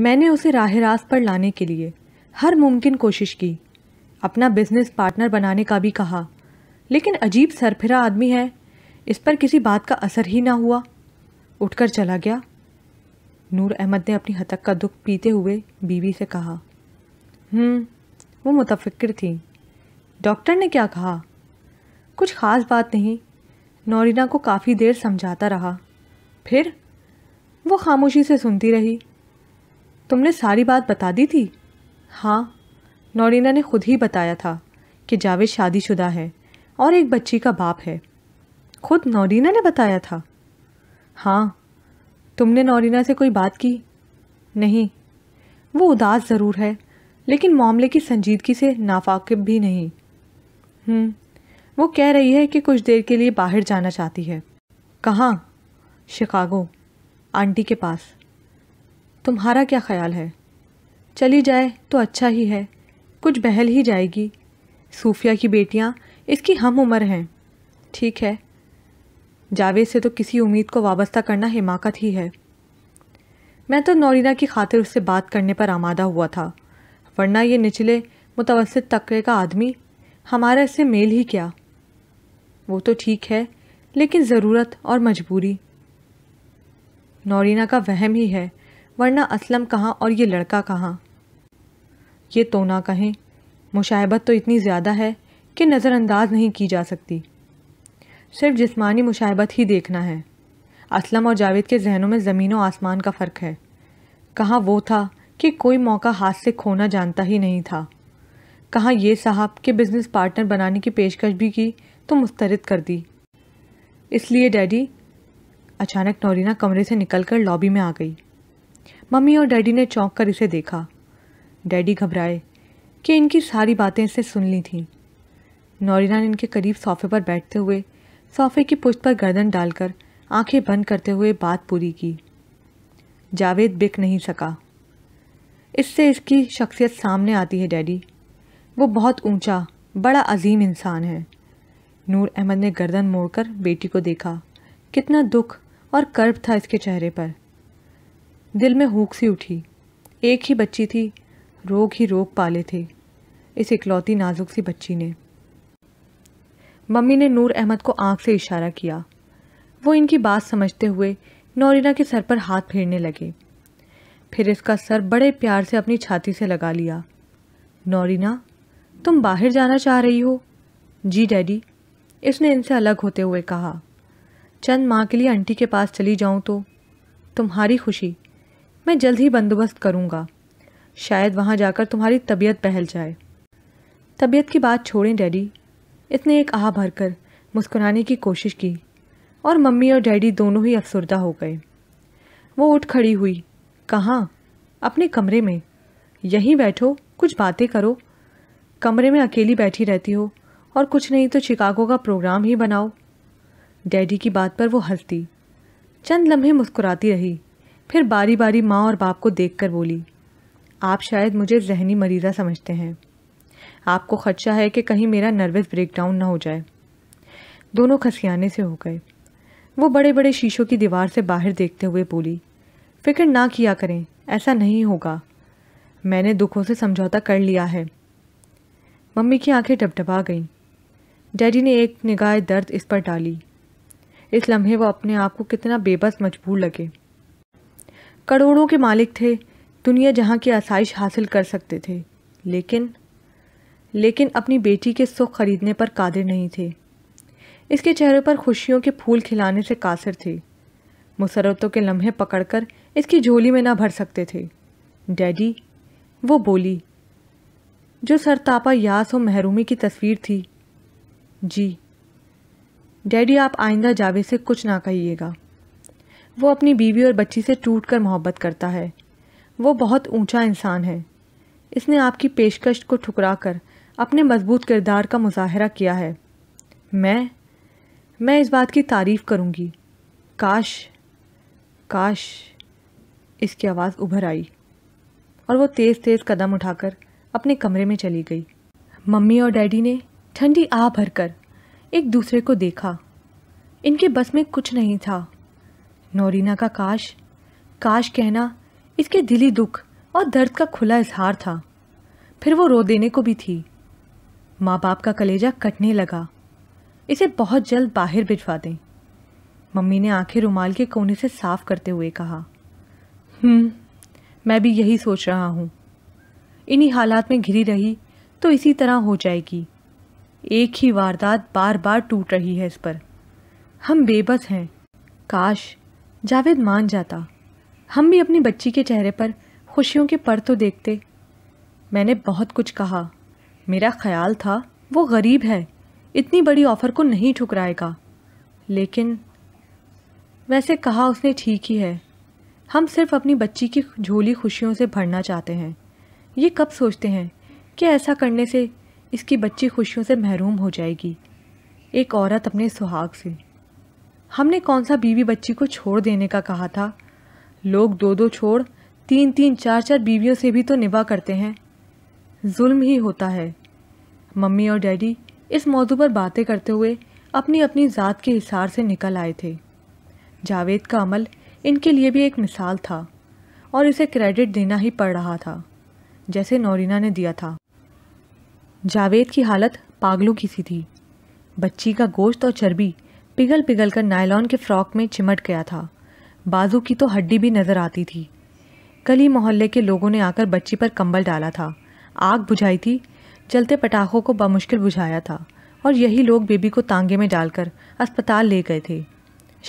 मैंने उसे राह रास्त पर लाने के लिए हर मुमकिन कोशिश की अपना बिजनेस पार्टनर बनाने का भी कहा लेकिन अजीब सरफिरा आदमी है इस पर किसी बात का असर ही ना हुआ उठकर चला गया नूर अहमद ने अपनी हतक का दुख पीते हुए बीवी से कहा हम्म, वो मुतफिक्र थी डॉक्टर ने क्या कहा कुछ ख़ास बात नहीं नौरीना को काफ़ी देर समझाता रहा फिर वो खामोशी से सुनती रही तुमने सारी बात बता दी थी हाँ नौरीना ने खुद ही बताया था कि जावेद शादीशुदा है और एक बच्ची का बाप है खुद नौरीना ने बताया था हाँ तुमने नौरीना से कोई बात की नहीं वो उदास ज़रूर है लेकिन मामले की संजीदगी से नाफाकब भी नहीं हम्म, वो कह रही है कि कुछ देर के लिए बाहर जाना चाहती है कहाँ शिकागो आंटी के पास तुम्हारा क्या ख्याल है चली जाए तो अच्छा ही है कुछ बहल ही जाएगी सूफिया की बेटियां इसकी हम उम्र हैं ठीक है जावेद से तो किसी उम्मीद को वाबस्ता करना हिमाकत ही है मैं तो नौरीना की खातिर उससे बात करने पर आमादा हुआ था वरना ये निचले मुतवसत तबके का आदमी हमारा इससे मेल ही क्या वो तो ठीक है लेकिन ज़रूरत और मजबूरी नौरीना का वहम ही है वरना असलम कहाँ और ये लड़का कहाँ ये तो ना कहें मुशाहबत तो इतनी ज़्यादा है कि नज़रअंदाज नहीं की जा सकती सिर्फ जिस्मानी मुशाहबत ही देखना है असलम और जावेद के जहनों में ज़मीन और आसमान का फ़र्क है कहाँ वो था कि कोई मौका हाथ से खोना जानता ही नहीं था कहाँ ये साहब के बिज़नेस पार्टनर बनाने की पेशकश भी की तो मुस्तरद कर दी इसलिए डैडी अचानक नौरीना कमरे से निकलकर लॉबी में आ गई मम्मी और डैडी ने चौंक कर इसे देखा डैडी घबराए कि इनकी सारी बातें इसे सुन ली थीं नौरीना ने इनके करीब सोफे पर बैठते हुए सोफे की पुष्ट पर गर्दन डालकर आंखें बंद करते हुए बात पूरी की जावेद बिक नहीं सका इससे इसकी शख्सियत सामने आती है डैडी वो बहुत ऊंचा, बड़ा अजीम इंसान है नूर अहमद ने गर्दन मोड़कर बेटी को देखा कितना दुख और कर्ब था इसके चेहरे पर दिल में हूक सी उठी एक ही बच्ची थी रोग ही रोग पाले थे इस इकलौती नाजुक सी बच्ची ने मम्मी ने नूर अहमद को आंख से इशारा किया वो इनकी बात समझते हुए नौरीना के सर पर हाथ फेरने लगे फिर इसका सर बड़े प्यार से अपनी छाती से लगा लिया नौरीना तुम बाहर जाना चाह रही हो जी डैडी इसने इनसे अलग होते हुए कहा चंद माँ के लिए आंटी के पास चली जाऊँ तो तुम्हारी खुशी मैं जल्द ही बंदोबस्त करूंगा शायद वहाँ जाकर तुम्हारी तबीयत पहल जाए तबीयत की बात छोड़ें डैडी इसने एक आह भरकर मुस्कुराने की कोशिश की और मम्मी और डैडी दोनों ही अफसरदा हो गए वो उठ खड़ी हुई कहाँ अपने कमरे में यहीं बैठो कुछ बातें करो कमरे में अकेली बैठी रहती हो और कुछ नहीं तो शिकागो का प्रोग्राम ही बनाओ डैडी की बात पर वो हंसती चंद लम्हे मुस्कुराती रही फिर बारी बारी माँ और बाप को देख कर बोली आप शायद मुझे जहनी मरीज़ा समझते हैं आपको खदशा है कि कहीं मेरा नर्वस ब्रेकडाउन ना हो जाए दोनों खसियाने से हो गए वो बड़े बड़े शीशों की दीवार से बाहर देखते हुए बोली फिक्र ना किया करें ऐसा नहीं होगा मैंने दुखों से समझौता कर लिया है मम्मी की आंखें डबडबा गईं डैडी ने एक निगाह दर्द इस पर डाली इस लम्हे वो अपने आप को कितना बेबस मजबूर लगे करोड़ों के मालिक थे दुनिया जहाँ की आसाइश हासिल कर सकते थे लेकिन लेकिन अपनी बेटी के सुख खरीदने पर कादिर नहीं थे इसके चेहरे पर खुशियों के फूल खिलाने से कासिर थे मुसरतों के लम्हे पकड़कर इसकी झोली में ना भर सकते थे डैडी वो बोली जो सरतापा यास और महरूमी की तस्वीर थी जी डैडी आप आइंदा जावे से कुछ ना कहिएगा वो अपनी बीवी और बच्ची से टूट कर मोहब्बत करता है वो बहुत ऊंचा इंसान है इसने आपकी पेशकश को ठुकरा कर अपने मजबूत किरदार का मुजाहरा किया है मैं मैं इस बात की तारीफ़ करूँगी काश काश इसकी आवाज़ उभर आई और वो तेज़ तेज़ कदम उठाकर अपने कमरे में चली गई मम्मी और डैडी ने ठंडी आ भरकर एक दूसरे को देखा इनके बस में कुछ नहीं था नौरीना का काश काश कहना इसके दिली दुख और दर्द का खुला इजहार था फिर वो रो देने को भी थी माँ बाप का कलेजा कटने लगा इसे बहुत जल्द बाहर भिजवा दें मम्मी ने आंखें रुमाल के कोने से साफ करते हुए कहा हम्म, मैं भी यही सोच रहा हूँ इन्हीं हालात में घिरी रही तो इसी तरह हो जाएगी एक ही वारदात बार बार टूट रही है इस पर हम बेबस हैं काश जावेद मान जाता हम भी अपनी बच्ची के चेहरे पर खुशियों के पर तो देखते मैंने बहुत कुछ कहा मेरा ख्याल था वो गरीब है इतनी बड़ी ऑफ़र को नहीं ठुकराएगा लेकिन वैसे कहा उसने ठीक ही है हम सिर्फ अपनी बच्ची की झोली खुशियों से भरना चाहते हैं ये कब सोचते हैं कि ऐसा करने से इसकी बच्ची खुशियों से महरूम हो जाएगी एक औरत अपने सुहाग से हमने कौन सा बीवी बच्ची को छोड़ देने का कहा था लोग दो दो छोड़ तीन तीन चार चार बीवियों से भी तो निभा करते हैं जुल्म ही होता है मम्मी और डैडी इस मौजू पर बातें करते हुए अपनी अपनी ज़ात के हिसार से निकल आए थे जावेद का अमल इनके लिए भी एक मिसाल था और इसे क्रेडिट देना ही पड़ रहा था जैसे नौरीना ने दिया था जावेद की हालत पागलों की सी थी बच्ची का गोश्त और चर्बी पिघल पिघल कर नायलॉन के फ्रॉक में चिमट गया था बाजू की तो हड्डी भी नज़र आती थी कल ही मोहल्ले के लोगों ने आकर बच्ची पर कंबल डाला था आग बुझाई थी चलते पटाखों को बामुश्किल बुझाया था और यही लोग बेबी को तांगे में डालकर अस्पताल ले गए थे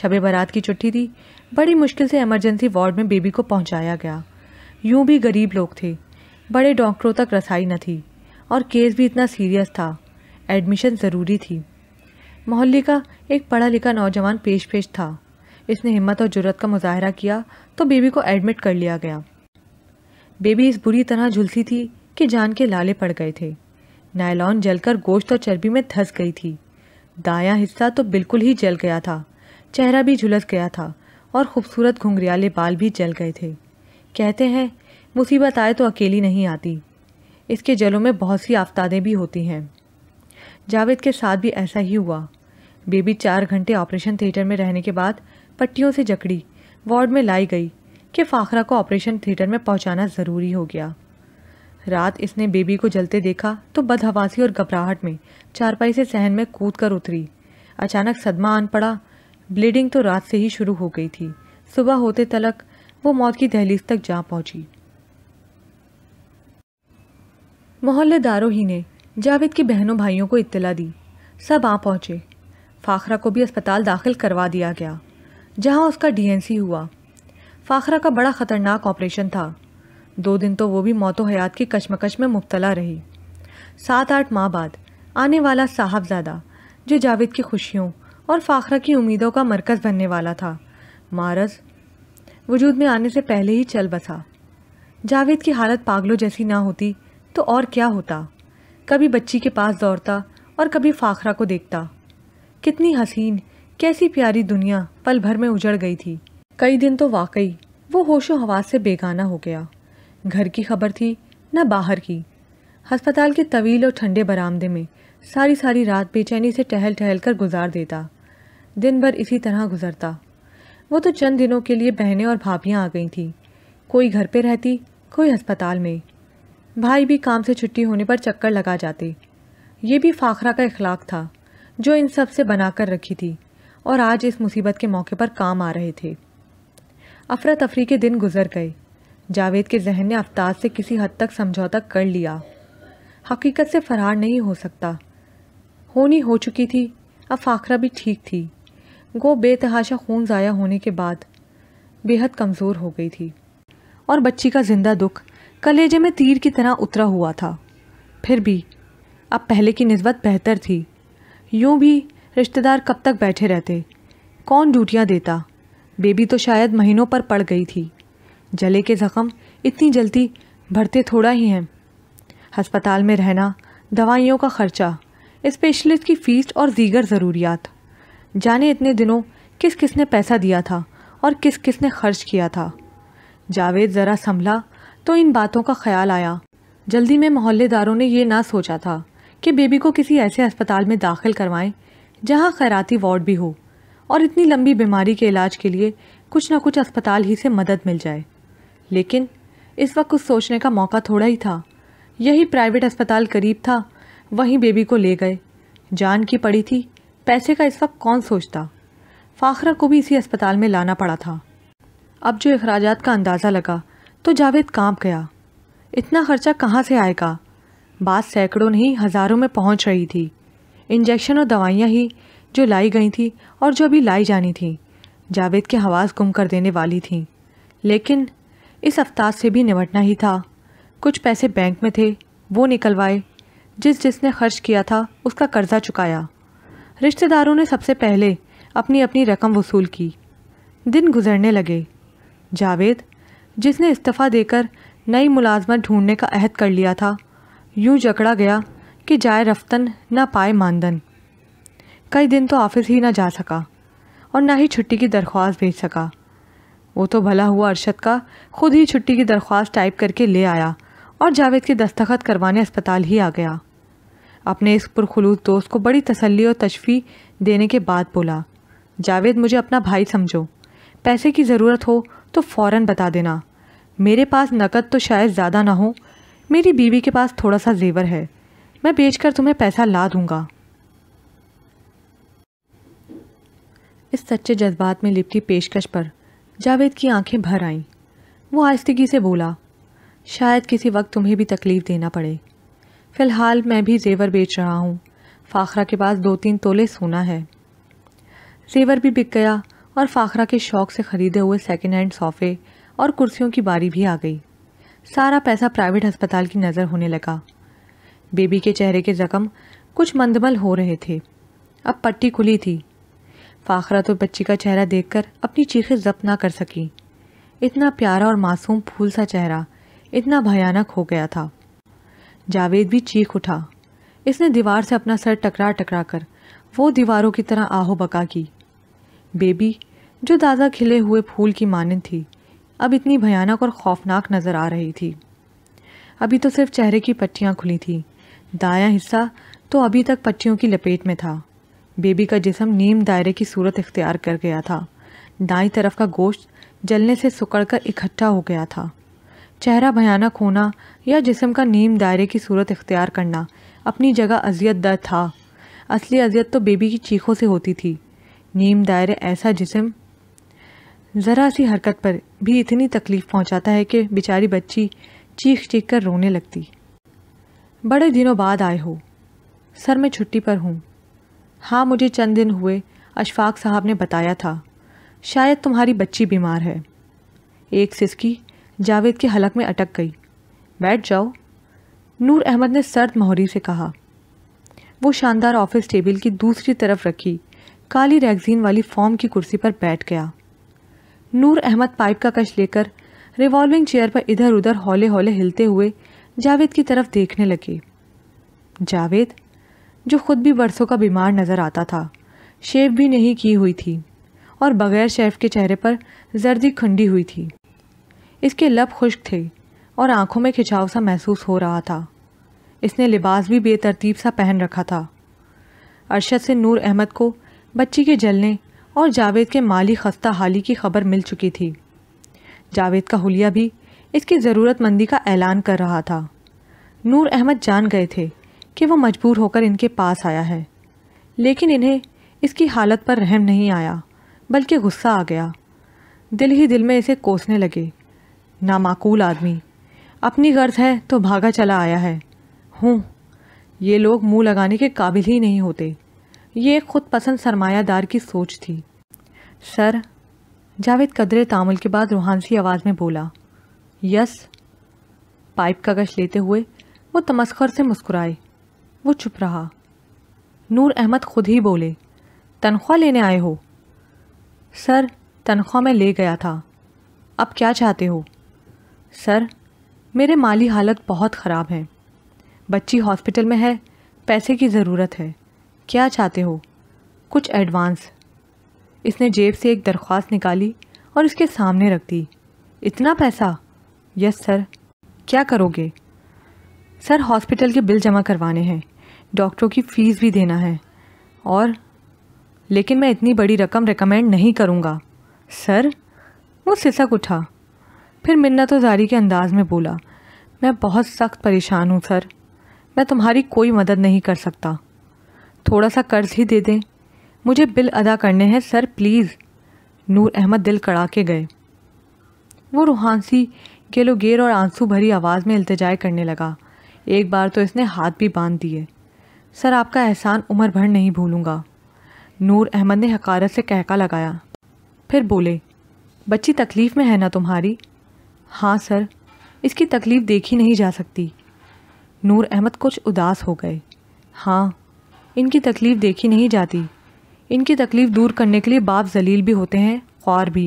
शब बारात की छुट्टी थी बड़ी मुश्किल से इमरजेंसी वार्ड में बेबी को पहुंचाया गया यूं भी गरीब लोग थे बड़े डॉक्टरों तक रसाई न थी और केस भी इतना सीरियस था एडमिशन ज़रूरी थी मोहल्ले का एक पढ़ा लिखा नौजवान पेश पेश था इसने हिम्मत और जरूरत का मुजाहरा किया तो बेबी को एडमिट कर लिया गया बेबी इस बुरी तरह झुलसी थी कि जान के लाले पड़ गए थे नायलॉन जलकर गोश्त और चर्बी में धंस गई थी दाया हिस्सा तो बिल्कुल ही जल गया था चेहरा भी झुलस गया था और खूबसूरत घुंघरियाले बाल भी जल गए थे कहते हैं मुसीबत आए तो अकेली नहीं आती इसके जलों में बहुत सी आफ्तादें भी होती हैं जावेद के साथ भी ऐसा ही हुआ बेबी चार घंटे ऑपरेशन थिएटर में रहने के बाद पट्टियों से जकड़ी वार्ड में लाई गई कि फाखरा को ऑपरेशन थिएटर में पहुंचाना ज़रूरी हो गया रात इसने बेबी को जलते देखा तो बदहवासी और घबराहट में चारपाई से सहन में कूद कर उतरी अचानक सदमा आन पड़ा ब्लीडिंग तो रात से ही शुरू हो गई थी सुबह होते तलक वो मौत की दहलीज तक जा पहुंची मोहल्लेदारों ही ने जावेद की बहनों भाइयों को इत्तला दी सब आ पहुँचे फ़ाखरा को भी अस्पताल दाखिल करवा दिया गया जहाँ उसका डी हुआ फ़ाखरा का बड़ा ख़तरनाक ऑपरेशन था दो दिन तो वो भी मौत हयात की कशमकश में मुबतला रही सात आठ माह बाद आने वाला साहबजादा जो जावेद की खुशियों और फ़ाखरा की उम्मीदों का मरकज़ बनने वाला था मारज वजूद में आने से पहले ही चल बसा जावेद की हालत पागलों जैसी ना होती तो और क्या होता कभी बच्ची के पास दौड़ता और कभी फाखरा को देखता कितनी हसीन कैसी प्यारी दुनिया पल भर में उजड़ गई थी कई दिन तो वाकई वो होशो हवास से बेगाना हो गया घर की खबर थी न बाहर की अस्पताल के तवील और ठंडे बरामदे में सारी सारी रात बेचैनी से टहल टहल कर गुजार देता दिन भर इसी तरह गुजरता वो तो चंद दिनों के लिए बहनें और भाभियाँ आ गई थीं कोई घर पे रहती कोई अस्पताल में भाई भी काम से छुट्टी होने पर चक्कर लगा जाते ये भी फाखरा का इखलाक था जो इन सब से बनाकर रखी थी और आज इस मुसीबत के मौके पर काम आ रहे थे अफरा तफरी के दिन गुजर गए जावेद के जहन ने अफ्ताज से किसी हद तक समझौता कर लिया हकीकत से फरार नहीं हो सकता होनी हो चुकी थी अब फाखरा भी ठीक थी गो बेतहाशा खून ज़ाया होने के बाद बेहद कमज़ोर हो गई थी और बच्ची का जिंदा दुख कलेजे में तीर की तरह उतरा हुआ था फिर भी अब पहले की नस्बत बेहतर थी यूं भी रिश्तेदार कब तक बैठे रहते कौन ड्यूटियाँ देता बेबी तो शायद महीनों पर पड़ गई थी जले के ज़ख़म इतनी जल्दी भरते थोड़ा ही हैं अस्पताल में रहना दवाइयों का ख़र्चा स्पेशलिस्ट की फ़ीस और दीगर ज़रूरियात जाने इतने दिनों किस किसने पैसा दिया था और किस किसने खर्च किया था जावेद ज़रा संभला तो इन बातों का ख्याल आया जल्दी में मोहल्लेदारों ने यह ना सोचा था कि बेबी को किसी ऐसे अस्पताल में दाखिल करवाएं जहां खैराती वार्ड भी हो और इतनी लंबी बीमारी के इलाज के लिए कुछ ना कुछ अस्पताल ही से मदद मिल जाए लेकिन इस वक्त कुछ सोचने का मौका थोड़ा ही था यही प्राइवेट अस्पताल करीब था वहीं बेबी को ले गए जान की पड़ी थी पैसे का इस वक्त कौन सोचता फाखरा को भी इसी अस्पताल में लाना पड़ा था अब जो अखराज का अंदाज़ा लगा तो जावेद कांप गया इतना खर्चा कहाँ से आएगा बात सैकड़ों नहीं हज़ारों में पहुँच रही थी इंजेक्शन और दवाइयाँ ही जो लाई गई थी और जो अभी लाई जानी थी जावेद के हवास गुम कर देने वाली थी लेकिन इस अफ्ताज से भी निमटना ही था कुछ पैसे बैंक में थे वो निकलवाए जिस जिसने खर्च किया था उसका कर्जा चुकाया रिश्तेदारों ने सबसे पहले अपनी अपनी रकम वसूल की दिन गुजरने लगे जावेद जिसने इस्तीफ़ा देकर नई मुलाजमत ढूंढने का अहद कर लिया था यूं जकड़ा गया कि जाए रफ्तन ना पाए मानदन कई दिन तो ऑफिस ही ना जा सका और ना ही छुट्टी की दरख्वास्त भेज सका वो तो भला हुआ अरशद का खुद ही छुट्टी की दरख्वास्त टाइप करके ले आया और जावेद के दस्तखत करवाने अस्पताल ही आ गया अपने इस पुरखलूस दोस्त को बड़ी तसल्ली और तशफी देने के बाद बोला जावेद मुझे अपना भाई समझो पैसे की ज़रूरत हो तो फ़ौर बता देना मेरे पास नकद तो शायद ज़्यादा ना हो मेरी बीवी के पास थोड़ा सा जेवर है मैं बेचकर तुम्हें पैसा ला दूंगा इस सच्चे जज्बात में लिपटी पेशकश पर जावेद की आंखें भर आईं वो आस्तगी से बोला शायद किसी वक्त तुम्हें भी तकलीफ़ देना पड़े फ़िलहाल मैं भी जेवर बेच रहा हूँ फ़ाखरा के पास दो तीन तोले सोना है जेवर भी बिक गया और फ़ाखरा के शौक़ से ख़रीदे हुए सेकेंड हैंड सोफ़े और कुर्सियों की बारी भी आ गई सारा पैसा प्राइवेट अस्पताल की नज़र होने लगा बेबी के चेहरे के जख्म कुछ मंदमल हो रहे थे अब पट्टी खुली थी फाखरा तो बच्ची का चेहरा देखकर अपनी चीखें जब्त ना कर सकी इतना प्यारा और मासूम फूल सा चेहरा इतना भयानक हो गया था जावेद भी चीख उठा इसने दीवार से अपना सर टकरा टकरा कर वो दीवारों की तरह आहो बका की बेबी जो दादा खिले हुए फूल की मानद थी अब इतनी भयानक और खौफनाक नज़र आ रही थी अभी तो सिर्फ चेहरे की पट्टियाँ खुली थी दाया हिस्सा तो अभी तक पट्टियों की लपेट में था बेबी का जिसम नीम दायरे की सूरत इख्तियार कर गया था दाई तरफ का गोश्त जलने से सुकड़ कर इकट्ठा हो गया था चेहरा भयानक होना या जिसम का नीम दायरे की सूरत इख्तियार करना अपनी जगह अजियत दर था असली अजियत तो बेबी की चीखों से होती थी नीम दायरे ऐसा जिसम ज़रा सी हरकत पर भी इतनी तकलीफ़ पहुंचाता है कि बेचारी बच्ची चीख चीख कर रोने लगती बड़े दिनों बाद आए हो सर मैं छुट्टी पर हूँ हाँ मुझे चंद दिन हुए अशफाक साहब ने बताया था शायद तुम्हारी बच्ची बीमार है एक सिसकी जावेद के हलक में अटक गई बैठ जाओ नूर अहमद ने सर्द मोहरी से कहा वो शानदार ऑफिस टेबल की दूसरी तरफ रखी काली रैगजीन वाली फॉर्म की कुर्सी पर बैठ गया नूर अहमद पाइप का कश लेकर रिवॉल्विंग चेयर पर इधर उधर हौले हौले हिलते हुए जावेद की तरफ देखने लगे जावेद जो खुद भी बरसों का बीमार नज़र आता था शेव भी नहीं की हुई थी और बगैर शेफ के चेहरे पर जर्दी खंडी हुई थी इसके लब खुश्क थे और आंखों में खिंचाव सा महसूस हो रहा था इसने लिबास भी बेतरतीब सा पहन रखा था अरशद से नूर अहमद को बच्ची के जलने और जावेद के माली खस्ता हाली की खबर मिल चुकी थी जावेद का हुलिया भी इसकी ज़रूरतमंदी का ऐलान कर रहा था नूर अहमद जान गए थे कि वो मजबूर होकर इनके पास आया है लेकिन इन्हें इसकी हालत पर रहम नहीं आया बल्कि गुस्सा आ गया दिल ही दिल में इसे कोसने लगे नामाकूल आदमी अपनी गर्ज है तो भागा चला आया है हूँ ये लोग मुंह लगाने के काबिल ही नहीं होते ये एक खुद पसंद सरमायादार की सोच थी सर जावेद कदरे तामुल के बाद रूहानसी आवाज़ में बोला यस पाइप का गश लेते हुए वो तमस्कर से मुस्कुराए वो चुप रहा नूर अहमद खुद ही बोले तनख्वाह लेने आए हो सर तनख्वाह मैं ले गया था अब क्या चाहते हो सर मेरे माली हालत बहुत ख़राब है बच्ची हॉस्पिटल में है पैसे की ज़रूरत है क्या चाहते हो कुछ एडवांस इसने जेब से एक दरख्वास्त निकाली और इसके सामने रख दी इतना पैसा यस सर क्या करोगे सर हॉस्पिटल के बिल जमा करवाने हैं डॉक्टरों की फ़ीस भी देना है और लेकिन मैं इतनी बड़ी रकम रिकमेंड नहीं करूँगा सर वो सिसक उठा फिर मिन्नत तो जारी के अंदाज में बोला मैं बहुत सख्त परेशान हूँ सर मैं तुम्हारी कोई मदद नहीं कर सकता थोड़ा सा कर्ज ही दे दें मुझे बिल अदा करने हैं सर प्लीज़ नूर अहमद दिल कड़ा के गए वो रूहानसी गेलोगेर और आंसू भरी आवाज़ में अल्तजाए करने लगा एक बार तो इसने हाथ भी बांध दिए सर आपका एहसान उम्र भर नहीं भूलूंगा नूर अहमद ने हकारत से कहका लगाया फिर बोले बच्ची तकलीफ़ में है ना तुम्हारी हाँ सर इसकी तकलीफ़ देखी नहीं जा सकती नूर अहमद कुछ उदास हो गए हाँ इनकी तकलीफ़ देखी नहीं जाती इनकी तकलीफ़ दूर करने के लिए बाप जलील भी होते हैं ख्वार भी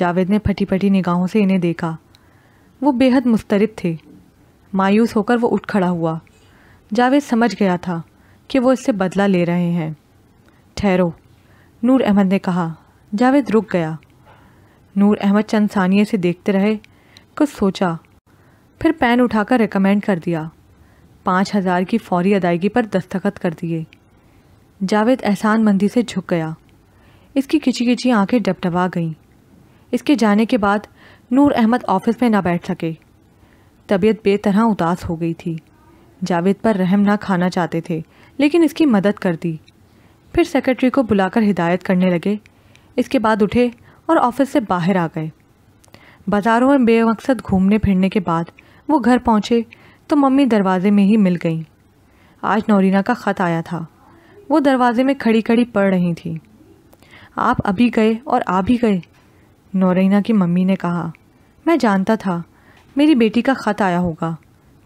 जावेद ने फटी फटी निगाहों से इन्हें देखा वो बेहद मुस्तरद थे मायूस होकर वो उठ खड़ा हुआ जावेद समझ गया था कि वो इससे बदला ले रहे हैं ठहरो नूर अहमद ने कहा जावेद रुक गया नूर अहमद चंद सानिए से देखते रहे कुछ सोचा फिर पैन उठाकर रिकमेंड कर दिया पाँच हज़ार की फौरी अदायगी पर दस्तखत कर दिए जावेद एहसान मंदी से झुक गया इसकी खिंची खिंची आँखें डबडबा गईं इसके जाने के बाद नूर अहमद ऑफिस में ना बैठ सके तबीयत बेतरह उदास हो गई थी जावेद पर रहम ना खाना चाहते थे लेकिन इसकी मदद कर दी फिर सेक्रेटरी को बुलाकर हिदायत करने लगे इसके बाद उठे और ऑफिस से बाहर आ गए बाज़ारों में बेमकसद घूमने फिरने के बाद वो घर पहुँचे तो मम्मी दरवाज़े में ही मिल गई आज नौरीना का ख़त आया था वो दरवाज़े में खड़ी खड़ी पढ़ रही थी आप अभी गए और आ भी गए नौरीना की मम्मी ने कहा मैं जानता था मेरी बेटी का ख़त आया होगा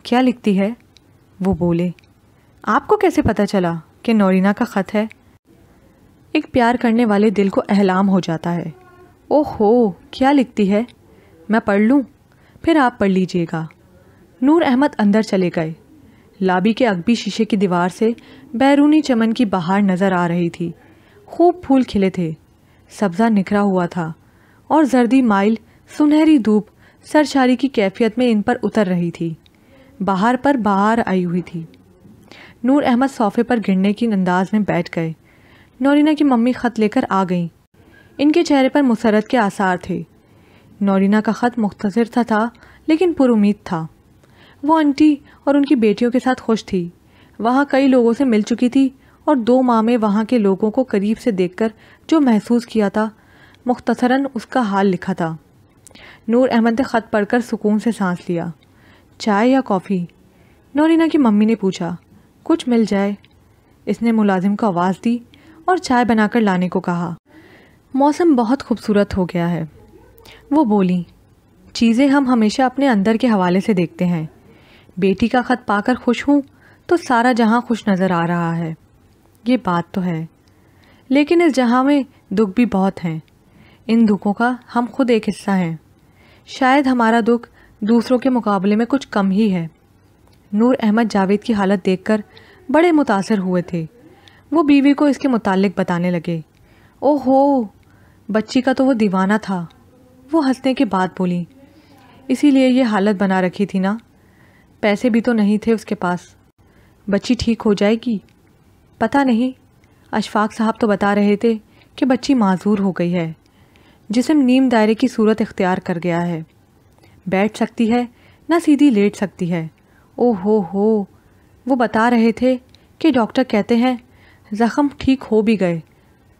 क्या लिखती है वो बोले आपको कैसे पता चला कि नौरीना का ख़त है एक प्यार करने वाले दिल को अहलाम हो जाता है ओह हो क्या लिखती है मैं पढ़ लूँ फिर आप पढ़ लीजिएगा नूर अहमद अंदर चले गए लाबी के अगबी शीशे की दीवार से बैरूनी चमन की बहार नज़र आ रही थी खूब फूल खिले थे सब्ज़ा निखरा हुआ था और जर्दी माइल सुनहरी धूप सरशारी की कैफियत में इन पर उतर रही थी बाहर पर बाहर आई हुई थी नूर अहमद सोफे पर गिरने की अंदाज में बैठ गए नौरीना की मम्मी ख़त लेकर आ गईं इनके चेहरे पर मुसरत के आसार थे नौरीना का ख़त मुख्तर था, था लेकिन पुरुद था वो आंटी और उनकी बेटियों के साथ खुश थी वहाँ कई लोगों से मिल चुकी थी और दो माह में वहाँ के लोगों को करीब से देखकर जो महसूस किया था मुख्तसरन उसका हाल लिखा था नूर अहमद ने ख़त पढ़कर सुकून से सांस लिया चाय या कॉफ़ी नौरीना की मम्मी ने पूछा कुछ मिल जाए इसने मुलाजिम को आवाज़ दी और चाय बनाकर लाने को कहा मौसम बहुत खूबसूरत हो गया है वो बोली चीज़ें हम हमेशा अपने अंदर के हवाले से देखते हैं बेटी का ख़त पाकर खुश हूँ तो सारा जहाँ खुश नज़र आ रहा है ये बात तो है लेकिन इस जहाँ में दुख भी बहुत हैं इन दुखों का हम खुद एक हिस्सा हैं शायद हमारा दुख दूसरों के मुकाबले में कुछ कम ही है नूर अहमद जावेद की हालत देखकर बड़े मुतासर हुए थे वो बीवी को इसके मुतालिक बताने लगे ओहो बच्ची का तो वो दीवाना था वो हंसने के बाद बोली इसीलिए ये हालत बना रखी थी ना पैसे भी तो नहीं थे उसके पास बच्ची ठीक हो जाएगी पता नहीं अशफाक साहब तो बता रहे थे कि बच्ची माजूर हो गई है जिसम नीम दायरे की सूरत इख्तियार कर गया है बैठ सकती है ना सीधी लेट सकती है ओ हो हो वो बता रहे थे कि डॉक्टर कहते हैं ज़ख़म ठीक हो भी गए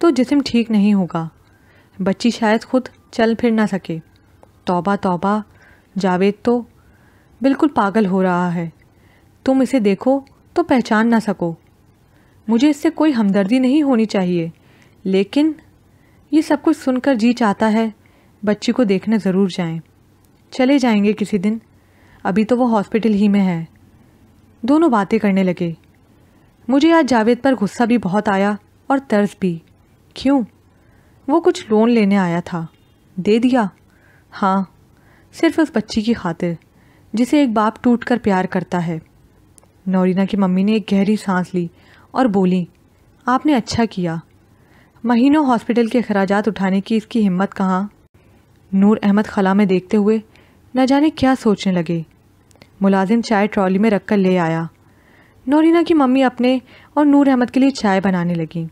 तो जिसम ठीक नहीं होगा बच्ची शायद खुद चल फिर ना सके तोबा तोबा जावेद तो बिल्कुल पागल हो रहा है तुम इसे देखो तो पहचान ना सको मुझे इससे कोई हमदर्दी नहीं होनी चाहिए लेकिन ये सब कुछ सुनकर जी चाहता है बच्ची को देखने ज़रूर जाएं। चले जाएंगे किसी दिन अभी तो वो हॉस्पिटल ही में है दोनों बातें करने लगे मुझे आज जावेद पर गुस्सा भी बहुत आया और तर्ज भी क्यों वो कुछ लोन लेने आया था दे दिया हाँ सिर्फ उस बच्ची की खातिर जिसे एक बाप टूट कर प्यार करता है नौरीना की मम्मी ने एक गहरी सांस ली और बोली आपने अच्छा किया महीनों हॉस्पिटल के अखराज उठाने की इसकी हिम्मत कहाँ नूर अहमद खला में देखते हुए न जाने क्या सोचने लगे मुलाजिम चाय ट्रॉली में रख कर ले आया नौरीना की मम्मी अपने और नूर अहमद के लिए चाय बनाने लगी